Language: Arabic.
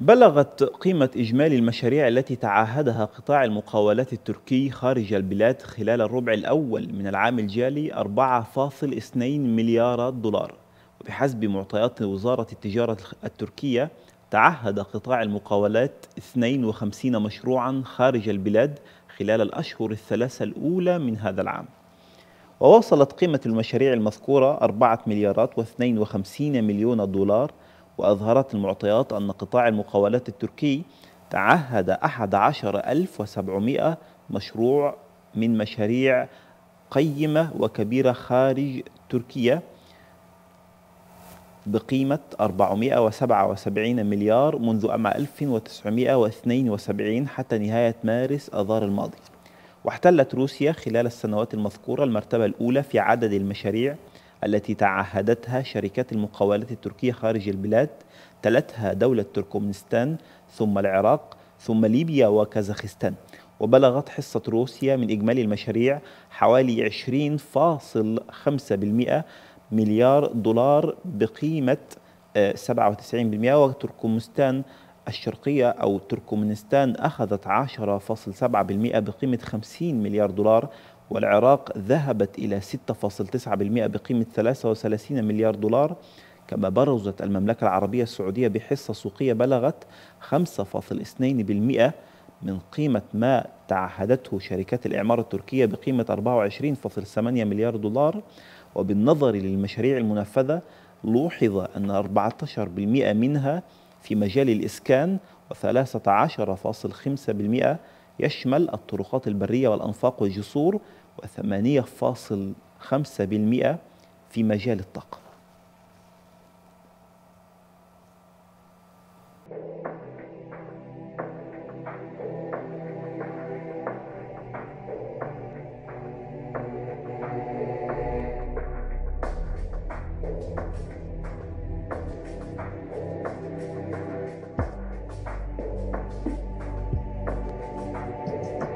بلغت قيمة إجمالي المشاريع التي تعهدها قطاع المقاولات التركي خارج البلاد خلال الربع الأول من العام الجالي 4.2 مليارات دولار وبحسب معطيات وزارة التجارة التركية تعهد قطاع المقاولات 52 مشروعا خارج البلاد خلال الأشهر الثلاثة الأولى من هذا العام ووصلت قيمة المشاريع المذكورة 4 مليارات و52 مليون دولار وأظهرت المعطيات أن قطاع المقاولات التركي تعهد 11700 مشروع من مشاريع قيمة وكبيرة خارج تركيا بقيمة 477 مليار منذ عام 1972 حتى نهاية مارس أذار الماضي واحتلت روسيا خلال السنوات المذكورة المرتبة الأولى في عدد المشاريع التي تعهدتها شركات المقاولات التركية خارج البلاد تلتها دولة تركمانستان ثم العراق ثم ليبيا وكازاخستان وبلغت حصة روسيا من إجمالي المشاريع حوالي 20.5% مليار دولار بقيمة 97% آه، وتركمستان الشرقية أو تركمانستان أخذت 10.7% بقيمة 50 مليار دولار والعراق ذهبت إلى 6.9% بقيمة 33 مليار دولار كما برزت المملكة العربية السعودية بحصة سوقية بلغت 5.2% من قيمة ما تعهدته شركات الإعمار التركية بقيمة 24.8 مليار دولار وبالنظر للمشاريع المنفذة لوحظ أن 14% منها في مجال الإسكان و13.5% يشمل الطرقات البرية والأنفاق والجسور و8.5% في مجال الطاقة